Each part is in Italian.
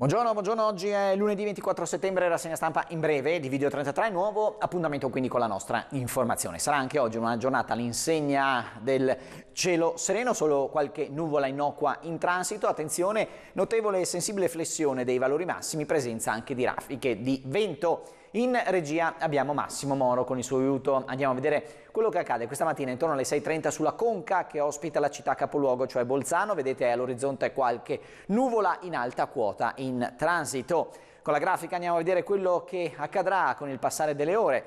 Buongiorno, buongiorno, oggi è lunedì 24 settembre, rassegna stampa in breve di Video 33, nuovo appuntamento quindi con la nostra informazione. Sarà anche oggi una giornata all'insegna del cielo sereno, solo qualche nuvola innocua in transito, attenzione, notevole e sensibile flessione dei valori massimi, presenza anche di raffiche di vento. In regia abbiamo Massimo Moro con il suo aiuto. Andiamo a vedere quello che accade questa mattina intorno alle 6.30 sulla Conca che ospita la città capoluogo, cioè Bolzano. Vedete all'orizzonte qualche nuvola in alta quota in transito. Con la grafica andiamo a vedere quello che accadrà con il passare delle ore.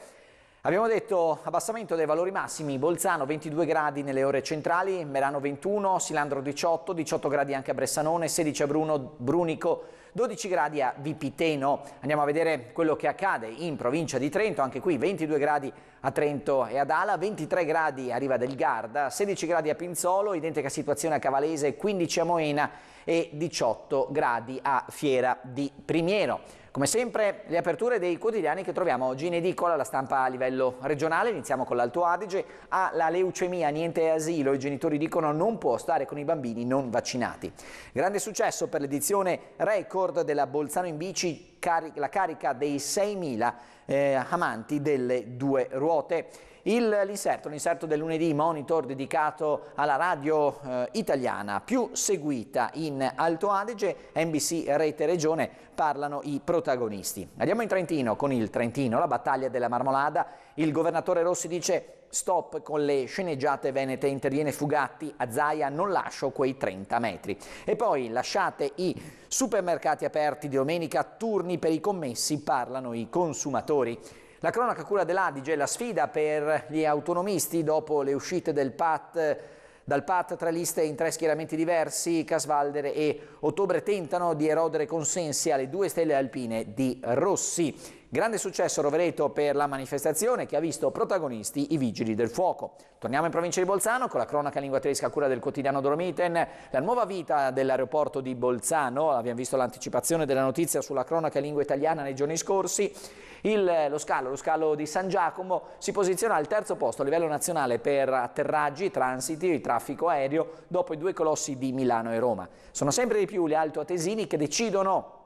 Abbiamo detto abbassamento dei valori massimi, Bolzano 22 gradi nelle ore centrali, Merano 21, Silandro 18, 18 gradi anche a Bressanone, 16 a Bruno, Brunico 12 gradi a Vipiteno. Andiamo a vedere quello che accade in provincia di Trento, anche qui 22 gradi a Trento e ad Ala, 23 gradi a Riva del Garda, 16 gradi a Pinzolo, identica situazione a Cavalese, 15 a Moena e 18 gradi a Fiera di Primiero. Come sempre le aperture dei quotidiani che troviamo oggi in edicola, la stampa a livello regionale, iniziamo con l'Alto Adige, ha la leucemia, niente asilo, i genitori dicono non può stare con i bambini non vaccinati. Grande successo per l'edizione record record della Bolzano in bici, carica, la carica dei 6.000 eh, amanti delle due ruote. l'inserto, l'inserto del lunedì monitor dedicato alla radio eh, italiana più seguita in Alto Adige, NBC Rete Regione parlano i protagonisti. Andiamo in Trentino con il Trentino, la battaglia della Marmolada. Il governatore Rossi dice stop con le sceneggiate venete, interviene Fugatti, a Zaia non lascio quei 30 metri. E poi lasciate i Supermercati aperti di domenica turni per i commessi, parlano i consumatori. La cronaca cura dell'Adige la sfida per gli autonomisti dopo le uscite del PAT dal PAT tra liste in tre schieramenti diversi, Casvaldere e Ottobre tentano di erodere consensi alle due stelle alpine di Rossi. Grande successo Rovereto per la manifestazione che ha visto protagonisti i vigili del fuoco. Torniamo in provincia di Bolzano con la cronaca lingua tedesca a cura del quotidiano Doromiten. La nuova vita dell'aeroporto di Bolzano, abbiamo visto l'anticipazione della notizia sulla cronaca lingua italiana nei giorni scorsi, il, eh, lo, scalo, lo scalo di San Giacomo si posiziona al terzo posto a livello nazionale per atterraggi, transiti e traffico aereo dopo i due colossi di Milano e Roma. Sono sempre di più gli altoatesini che decidono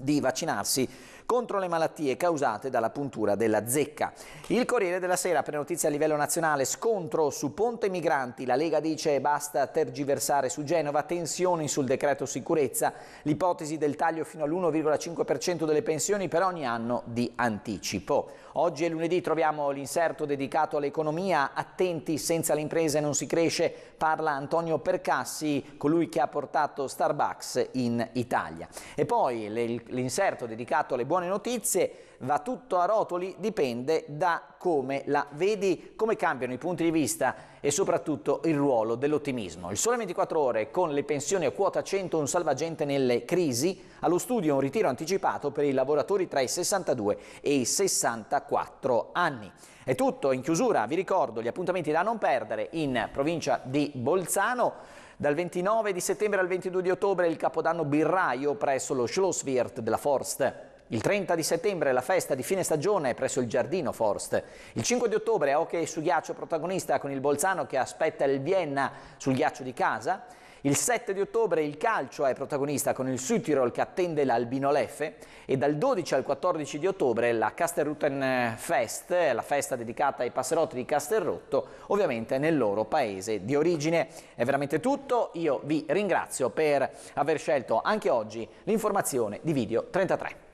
di vaccinarsi contro le malattie causate dalla puntura della zecca. Il Corriere della Sera per notizie a livello nazionale, scontro su Ponte Migranti, la Lega dice basta tergiversare su Genova, tensioni sul decreto sicurezza, l'ipotesi del taglio fino all'1,5% delle pensioni per ogni anno di anticipo. Oggi e lunedì troviamo l'inserto dedicato all'economia, attenti senza le imprese non si cresce, parla Antonio Percassi, colui che ha portato Starbucks in Italia. E poi l'inserto dedicato alle buone buone notizie, va tutto a rotoli, dipende da come la vedi, come cambiano i punti di vista e soprattutto il ruolo dell'ottimismo. Il Sole 24 Ore con le pensioni a quota 100, un salvagente nelle crisi, allo studio un ritiro anticipato per i lavoratori tra i 62 e i 64 anni. È tutto, in chiusura vi ricordo gli appuntamenti da non perdere in provincia di Bolzano. Dal 29 di settembre al 22 di ottobre il capodanno birraio presso lo Schlosswirt della Forst il 30 di settembre la festa di fine stagione presso il Giardino Forst. Il 5 di ottobre hockey su ghiaccio protagonista con il Bolzano che aspetta il Vienna sul ghiaccio di casa. Il 7 di ottobre il calcio è protagonista con il Südtirol che attende l'Albino Leffe e dal 12 al 14 di ottobre la Castelrutten Fest, la festa dedicata ai passerotti di Castelrotto, ovviamente nel loro paese di origine. È veramente tutto, io vi ringrazio per aver scelto anche oggi l'informazione di Video 33.